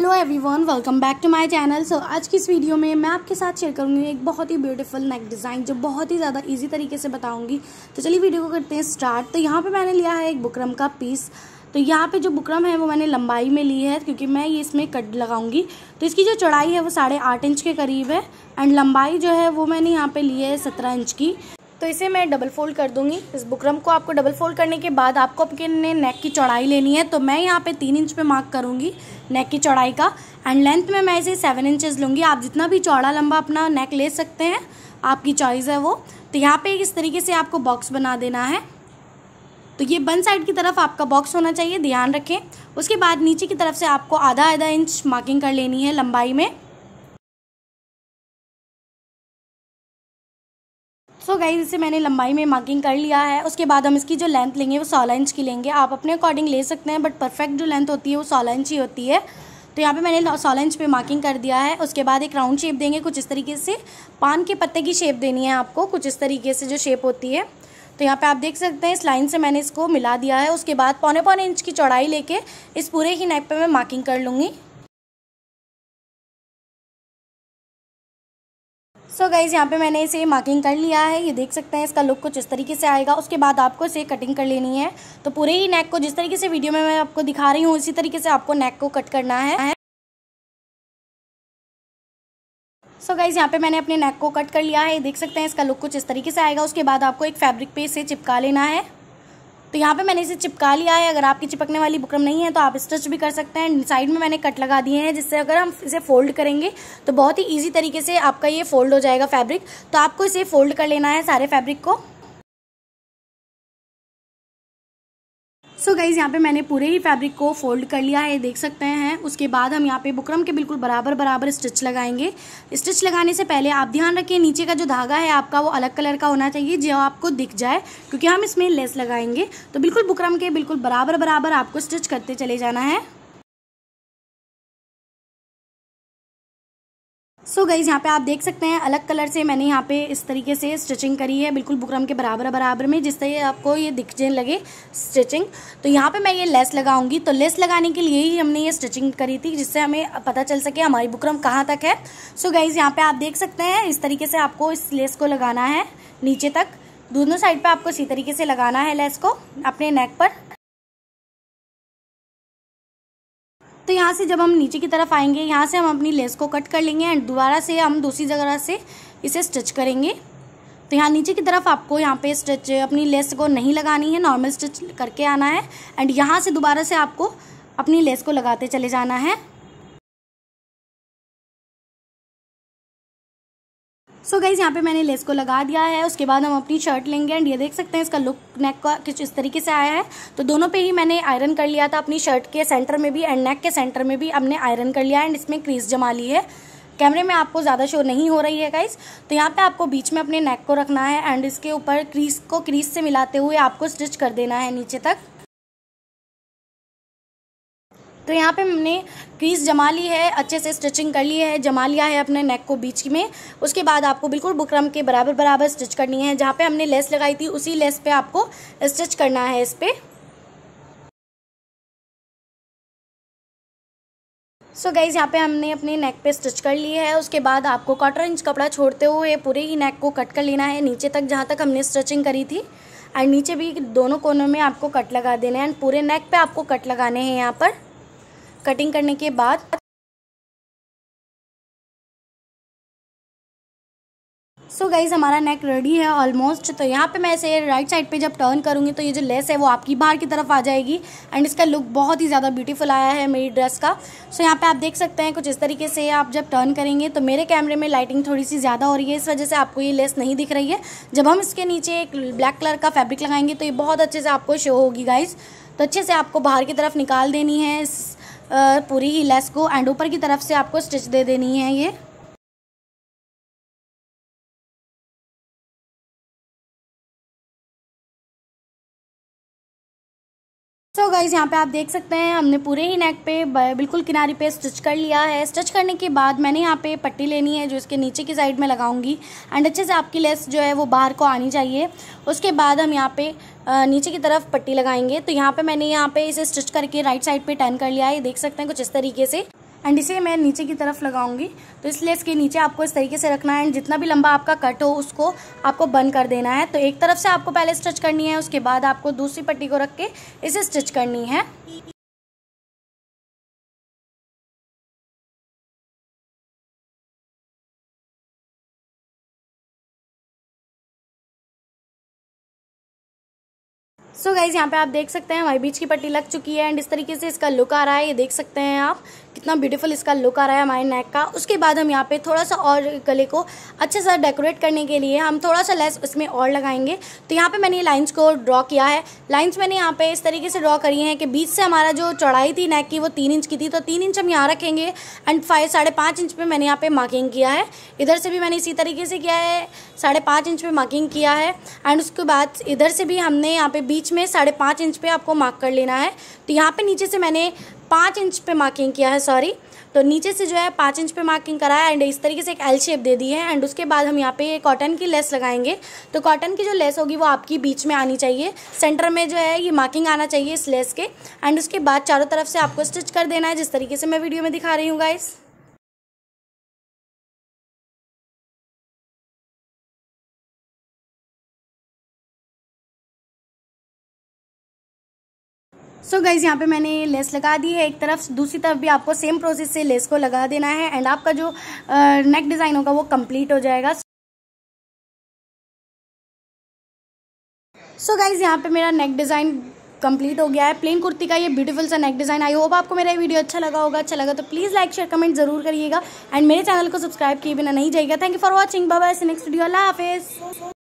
hello everyone welcome back to my channel so आज की इस वीडियो में मैं आपके साथ शेयर करूंगी एक बहुत ही ब्यूटीफुल नेक डिज़ाइन जो बहुत ही ज़्यादा इजी तरीके से बताऊंगी तो चलिए वीडियो को करते हैं स्टार्ट तो यहाँ पे मैंने लिया है एक बुकरम का पीस तो यहाँ पे जो बुकरम है वो मैंने लंबाई में ली है क्योंकि मैं ये इसमें कट लगाऊंगी तो इसकी जो चौड़ाई है वो साढ़े आठ इंच के करीब है एंड लंबाई जो है वो मैंने यहाँ पर ली है सत्रह इंच की तो इसे मैं डबल फोल्ड कर दूंगी इस बुकरम को आपको डबल फोल्ड करने के बाद आपको अपने नेक की चौड़ाई लेनी है तो मैं यहाँ पे तीन इंच पे मार्क करूँगी नेक की चौड़ाई का एंड लेंथ में मैं इसे सेवन इंचेस लूँगी आप जितना भी चौड़ा लंबा अपना नेक ले सकते हैं आपकी चॉइस है वो तो यहाँ पर इस तरीके से आपको बॉक्स बना देना है तो ये बन साइड की तरफ आपका बॉक्स होना चाहिए ध्यान रखें उसके बाद नीचे की तरफ से आपको आधा आधा इंच मार्किंग कर लेनी है लंबाई में सो so गाइज इसे मैंने लंबाई में मार्किंग कर लिया है उसके बाद हम इसकी जो लेंथ लेंगे वो सोलह इंच की लेंगे आप अपने अकॉर्डिंग ले सकते हैं बट परफेक्ट जो लेंथ होती है वो सोलह इंच ही होती है तो यहाँ पे मैंने सोलह इंच पे मार्किंग कर दिया है उसके बाद एक राउंड शेप देंगे कुछ इस तरीके से पान के पत्ते की शेप देनी है आपको कुछ इस तरीके से जो शेप होती है तो यहाँ पे आप देख सकते हैं इस लाइन से मैंने इसको मिला दिया है उसके बाद पौने पौने इंच की चौड़ाई लेके इस पूरे ही नेक पे मैं मार्किंग कर लूँगी सो गाइज़ यहाँ पे मैंने इसे मार्किंग कर लिया है ये देख सकते हैं इसका लुक कुछ इस तरीके से आएगा उसके बाद आपको इसे कटिंग कर लेनी है तो पूरे ही नेक को जिस तरीके से वीडियो में मैं आपको दिखा रही हूँ इसी तरीके से आपको नेक को कट करना है सो गाइज़ यहाँ पे मैंने अपने नेक को कट कर लिया है देख सकते हैं इसका लुक कुछ इस तरीके से आएगा उसके बाद आपको एक फैब्रिक पे इसे चिपका लेना है तो यहाँ पे मैंने इसे चिपका लिया है अगर आपकी चिपकने वाली बुकरम नहीं है तो आप स्टिच भी कर सकते हैं साइड में मैंने कट लगा दिए हैं जिससे अगर हम इसे फोल्ड करेंगे तो बहुत ही ईजी तरीके से आपका ये फोल्ड हो जाएगा फैब्रिक तो आपको इसे फोल्ड कर लेना है सारे फैब्रिक को सो गाइज़ यहाँ पे मैंने पूरे ही फैब्रिक को फोल्ड कर लिया है देख सकते हैं उसके बाद हम यहाँ पे बुकरम के बिल्कुल बराबर बराबर स्टिच लगाएंगे स्टिच लगाने से पहले आप ध्यान रखिए नीचे का जो धागा है आपका वो अलग कलर का होना चाहिए जो आपको दिख जाए क्योंकि हम इसमें लेस लगाएंगे तो बिल्कुल बुकरम के बिल्कुल बराबर बराबर आपको स्टिच करते चले जाना है गाइज़ यहाँ पे आप देख सकते हैं अलग कलर से मैंने यहाँ पे इस तरीके से स्टिचिंग करी है बिल्कुल बुकरम के बराबर बराबर में जिससे आपको ये दिखने लगे स्टिचिंग तो यहाँ पे मैं ये लेस लगाऊंगी तो लेस लगाने के लिए ही हमने ये स्टिचिंग करी थी जिससे हमें पता चल सके हमारी बुकरम कहाँ तक है सो गाइज़ यहाँ पर आप देख सकते हैं इस तरीके से आपको इस लेस को लगाना है नीचे तक दोनों साइड पर आपको इसी तरीके से लगाना है लेस को अपने नेक पर यहाँ से जब हम नीचे की तरफ आएंगे यहाँ से हम अपनी लेस को कट कर लेंगे एंड दोबारा से हम दूसरी जगह से इसे स्टिच करेंगे तो यहाँ नीचे की तरफ आपको यहाँ पे स्टिच अपनी लेस को नहीं लगानी है नॉर्मल स्टिच करके आना है एंड यहाँ से दोबारा से आपको अपनी लेस को लगाते चले जाना है सो गाइज यहाँ पे मैंने लेस को लगा दिया है उसके बाद हम अपनी शर्ट लेंगे एंड ये देख सकते हैं इसका लुक नेक का किस इस तरीके से आया है तो दोनों पे ही मैंने आयरन कर लिया था अपनी शर्ट के सेंटर में भी एंड नेक के सेंटर में भी हमने आयरन कर लिया एंड इसमें क्रीज जमा ली है कैमरे में आपको ज़्यादा शो नहीं हो रही है गाइज तो यहाँ पे आपको बीच में अपने नेक को रखना है एंड इसके ऊपर क्रीज को क्रीज से मिलाते हुए आपको स्टिच कर देना है नीचे तक तो यहाँ पे हमने क्रीज जमा ली है अच्छे से स्टिचिंग कर ली है जमा लिया है अपने नेक को बीच में उसके बाद आपको बिल्कुल बुकरम के बराबर बराबर स्टिच करनी है जहाँ पे हमने लेस लगाई थी उसी लेस पे आपको स्टिच करना है इस पर सो गाइज़ यहाँ पे हमने अपने नेक पे स्टिच कर ली है उसके बाद आपको क्वार्टर इंच कपड़ा छोड़ते हुए पूरे ही नेक को कट कर लेना है नीचे तक जहाँ तक हमने स्टिचिंग करी थी एंड नीचे भी दोनों कोनों में आपको कट लगा देना है एंड पूरे नेक पे आपको कट लगाने हैं यहाँ पर कटिंग करने के बाद सो so गाइज हमारा नेक रेडी है ऑलमोस्ट तो यहाँ पे मैं इसे राइट साइड पे जब टर्न करूँगी तो ये जो लेस है वो आपकी बाहर की तरफ आ जाएगी एंड इसका लुक बहुत ही ज़्यादा ब्यूटीफुल आया है मेरी ड्रेस का सो so यहाँ पे आप देख सकते हैं कुछ इस तरीके से आप जब टर्न करेंगे तो मेरे कैमरे में लाइटिंग थोड़ी सी ज़्यादा हो रही है इस वजह से आपको ये लेस नहीं दिख रही है जब हम इसके नीचे एक ब्लैक कलर का फैब्रिक लगाएंगे तो ये बहुत अच्छे से आपको शो होगी गाइज़ तो अच्छे से आपको बाहर की तरफ निकाल देनी है पूरी ही लेस को एंड ऊपर की तरफ से आपको स्टिच दे देनी है ये गाइज यहाँ पे आप देख सकते हैं हमने पूरे ही नेक पे बिल्कुल किनारे पे स्टिच कर लिया है स्टिच करने के बाद मैंने यहाँ पे पट्टी लेनी है जो इसके नीचे की साइड में लगाऊंगी एंड अच्छे से आपकी लेस जो है वो बाहर को आनी चाहिए उसके बाद हम यहाँ पे नीचे की तरफ पट्टी लगाएंगे तो यहाँ पे मैंने यहाँ पे इसे स्टिच करके राइट साइड पे टर्न कर लिया है देख सकते हैं कुछ इस तरीके से एंड इसे मैं नीचे की तरफ लगाऊंगी तो इसलिए इसके नीचे आपको इस तरीके से रखना है एंड जितना भी लंबा आपका कट हो उसको आपको बंद कर देना है तो एक तरफ से आपको पहले स्टिच करनी है उसके बाद आपको दूसरी पट्टी को रख के इसे स्टिच करनी है सो so गाइज यहाँ पे आप देख सकते हैं हमारी बीच की पट्टी लग चुकी है एंड इस तरीके से इसका लुक आ रहा है ये देख सकते हैं आप कितना ब्यूटीफुल इसका लुक आ रहा है हमारे नेक का उसके बाद हम यहाँ पे थोड़ा सा और गले को अच्छे से डेकोरेट करने के लिए हम थोड़ा सा लेस इसमें और लगाएंगे तो यहाँ पे मैंने लाइन्स को ड्रॉ किया है लाइन्स मैंने यहाँ पे इस तरीके से ड्रॉ करी है कि बीच से हमारा जो चौड़ाई थी नेक की वो तीन इंच की थी तो तीन इंच हम यहाँ रखेंगे एंड फाइव साढ़े पाँच इंच पर मैंने यहाँ पे मार्किंग किया है इधर से भी मैंने इसी तरीके से किया है साढ़े पाँच इंच पर मार्किंग किया है एंड उसके बाद इधर से भी हमने यहाँ पे बीच में साढ़े पाँच इंच पे आपको मार्क कर लेना है तो यहाँ पे नीचे से मैंने पाँच इंच पे मार्किंग किया है सॉरी तो नीचे से जो है पाँच इंच पे मार्किंग कराया एंड इस तरीके से एक एल शेप दे दी है एंड उसके बाद हम यहाँ पे कॉटन की लेस लगाएंगे तो कॉटन की जो लेस होगी वो आपकी बीच में आनी चाहिए सेंटर में जो है ये मार्किंग आना चाहिए इस लेस के एंड उसके बाद चारों तरफ से आपको स्टिच कर देना है जिस तरीके से मैं वीडियो में दिखा रही हूँ गाइस सो so गाइज यहाँ पे मैंने लेस लगा दी है एक तरफ दूसरी तरफ भी आपको सेम प्रोसेस से लेस को लगा देना है एंड आपका जो नेक डिज़ाइन होगा वो कंप्लीट हो जाएगा सो so गाइज यहाँ पे मेरा नेक डिज़ाइन कंप्लीट हो गया है प्लेन कुर्ती का ये ब्यूटीफुल सा नेक डिज़ाइन आई होप आपको मेरा ये वीडियो अच्छा लगा होगा अच्छा लगा तो प्लीज़ लाइक शेयर कमेंट जरूर करिएगा एंड मेरे चैनल को सब्सक्राइब किए बिना नहीं जाएगा थैंक यू फॉर वॉचिंग बाबा ऐसे नेक्स्ट वीडियो अल्लाह हाफिज़